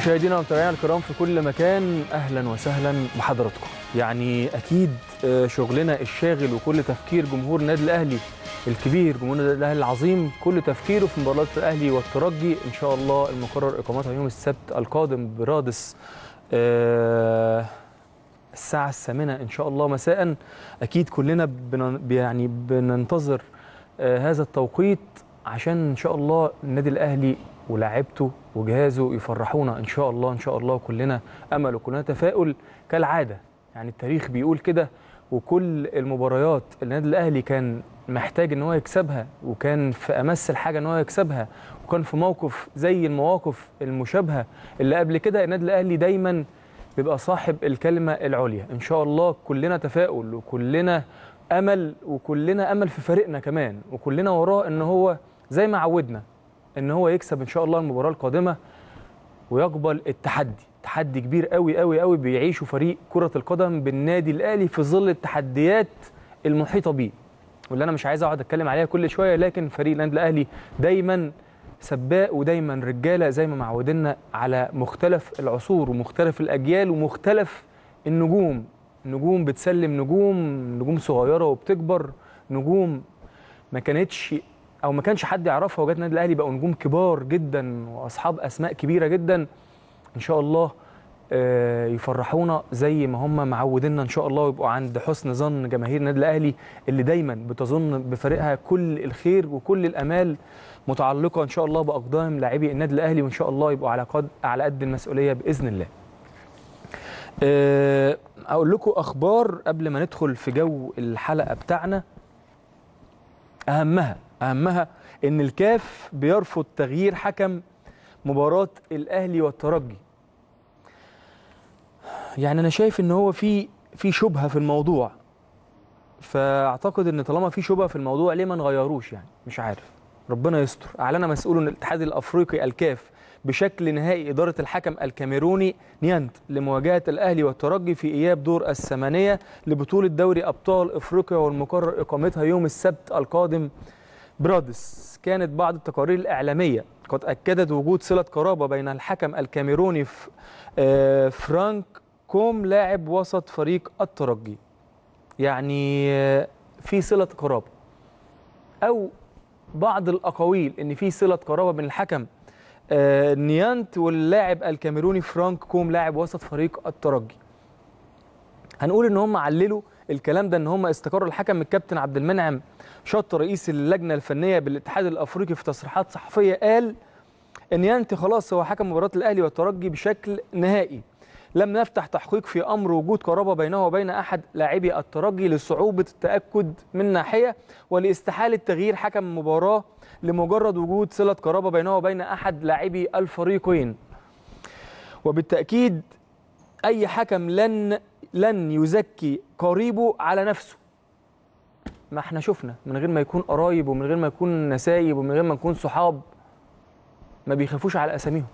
مشاهدينا ومتابعينا الكرام في كل مكان اهلا وسهلا بحضراتكم يعني اكيد آه، شغلنا الشاغل وكل تفكير جمهور النادي الاهلي الكبير جمهور النادي الاهلي العظيم كل تفكيره في مباراه الاهلي والترجي ان شاء الله المقرر اقامتها يوم السبت القادم برادس آه، الساعه الثامنه ان شاء الله مساء اكيد كلنا يعني بننتظر آه، هذا التوقيت عشان ان شاء الله النادي الاهلي ولاعبته وجهازه يفرحونا ان شاء الله ان شاء الله كلنا امل وكلنا تفاؤل كالعاده يعني التاريخ بيقول كده وكل المباريات اللي النادي الاهلي كان محتاج ان هو يكسبها وكان في امس الحاجه ان هو يكسبها وكان في موقف زي المواقف المشابهه اللي قبل كده النادي الاهلي دايما بيبقى صاحب الكلمه العليا ان شاء الله كلنا تفاؤل وكلنا امل وكلنا امل في فريقنا كمان وكلنا وراه ان هو زي ما عودنا ان هو يكسب ان شاء الله المباراه القادمه ويقبل التحدي تحدي كبير قوي قوي قوي بيعيشه فريق كره القدم بالنادي الاهلي في ظل التحديات المحيطه بيه واللي انا مش عايز اقعد اتكلم عليها كل شويه لكن فريق النادي الاهلي دايما سباق ودايما رجاله زي ما معودنا على مختلف العصور ومختلف الاجيال ومختلف النجوم نجوم بتسلم نجوم نجوم صغيره وبتكبر نجوم ما كانتش او ما كانش حد يعرفها وجات النادي الاهلي بقوا نجوم كبار جدا واصحاب اسماء كبيره جدا ان شاء الله آه، يفرحونا زي ما هم معوديننا ان شاء الله ويبقوا عند حسن ظن جماهير النادي الاهلي اللي دايما بتظن بفريقها كل الخير وكل الامال متعلقه ان شاء الله باقدام لاعبي النادي الاهلي وان شاء الله يبقوا على قد على قد المسؤوليه باذن الله. آه، اقول لكم اخبار قبل ما ندخل في جو الحلقه بتاعنا اهمها أهمها إن الكاف بيرفض تغيير حكم مباراة الأهلي والترجي يعني أنا شايف إن هو في في شبهة في الموضوع فأعتقد إن طالما في شبهة في الموضوع ليه ما نغيروش يعني مش عارف ربنا يستر أعلن مسؤول الاتحاد الأفريقي الكاف بشكل نهائي إدارة الحكم الكاميروني نيانت لمواجهة الأهلي والترجي في إياب دور الثمانية لبطولة دوري أبطال إفريقيا والمقرر إقامتها يوم السبت القادم برادس كانت بعض التقارير الإعلامية قد أكدت وجود صلة قرابة بين الحكم الكاميروني آه، فرانك كوم لاعب وسط فريق الترجي يعني آه، في صلة قرابة أو بعض الأقاويل إن في صلة قرابة بين الحكم آه، نيانت واللاعب الكاميروني فرانك كوم لاعب وسط فريق الترجي هنقول إن هم عللوا الكلام ده ان هم استقروا الحكم الكابتن عبد المنعم شط رئيس اللجنه الفنيه بالاتحاد الافريقي في تصريحات صحفيه قال ان ينتهي خلاص هو حكم مباراه الاهلي والترجي بشكل نهائي لم نفتح تحقيق في امر وجود قرابه بينه وبين احد لاعبي الترجي لصعوبه التاكد من ناحيه ولاستحاله تغيير حكم مباراه لمجرد وجود صله قرابه بينه وبين احد لاعبي الفريقين وبالتاكيد اي حكم لن لن يزكي قريبه على نفسه ما احنا شفنا من غير ما يكون قرايب ومن غير ما يكون نسايب ومن غير ما يكون صحاب ما بيخافوش على اساميهم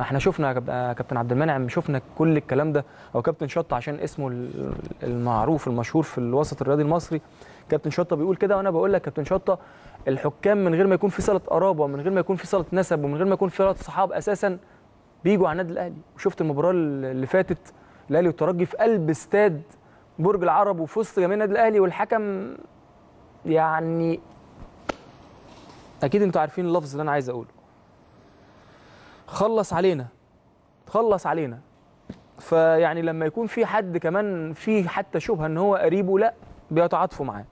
ما احنا شفنا يا آه، كابتن عبد المنعم شفنا كل الكلام ده او كابتن شطه عشان اسمه المعروف المشهور في الوسط الرياضي المصري كابتن شطه بيقول كده وانا بقول لك كابتن شطه الحكام من غير ما يكون في صله قرابه ومن غير ما يكون في صله نسب ومن غير ما يكون في صله صحاب اساسا بيجوا على النادي الاهلي وشفت المباراه اللي فاتت الاهلي والترجي في قلب استاد برج العرب وفي وسط جماهير النادي الاهلي والحكم يعني اكيد انتوا عارفين اللفظ اللي انا عايز اقوله خلص علينا خلص علينا فيعني لما يكون في حد كمان في حتى شبهه ان هو قريبه لا بيتعاطفوا معاه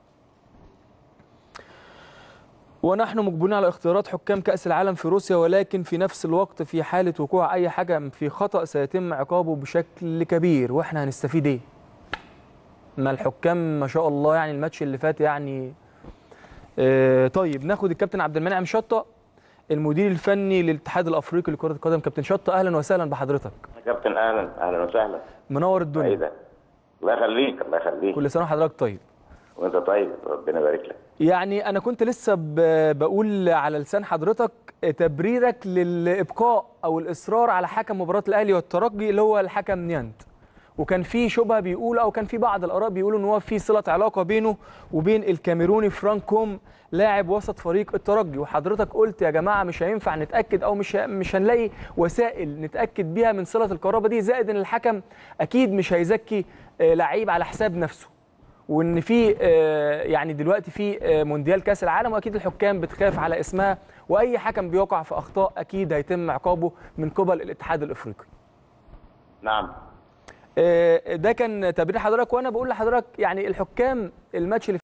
ونحن مجبولين على اختيارات حكام كأس العالم في روسيا ولكن في نفس الوقت في حالة وقوع أي حاجة في خطأ سيتم عقابه بشكل كبير وإحنا هنستفيد إيه؟ ما الحكام ما شاء الله يعني الماتش اللي فات يعني آه طيب ناخد الكابتن عبد المنعم شطة المدير الفني للاتحاد الأفريقي لكرة القدم كابتن شطة أهلا وسهلا بحضرتك كابتن أهلا أهلا وسهلا منور الدنيا الله يخليك الله يخليك كل سنة وحضرتك طيب وانت طيب ربنا يبارك لك يعني انا كنت لسه بقول على لسان حضرتك تبريرك للابقاء او الاصرار على حكم مباراه الاهلي والترجي اللي هو الحكم نيانت وكان في شبهه بيقول او كان في بعض الاراء بيقولوا ان هو في صله علاقه بينه وبين الكاميروني فرانكوم لاعب وسط فريق الترجي وحضرتك قلت يا جماعه مش هينفع نتاكد او مش مش هنلاقي وسائل نتاكد بيها من صله القرابه دي زائد ان الحكم اكيد مش هيزكي آه، لعيب على حساب نفسه وان في آه، يعني دلوقتي في آه، مونديال كاس العالم واكيد الحكام بتخاف على اسمها واي حكم بيقع في اخطاء اكيد هيتم عقابه من قبل الاتحاد الافريقي. نعم. آه، ده كان تبرير حضرتك وانا بقول لحضرتك يعني الحكام الماتش اللي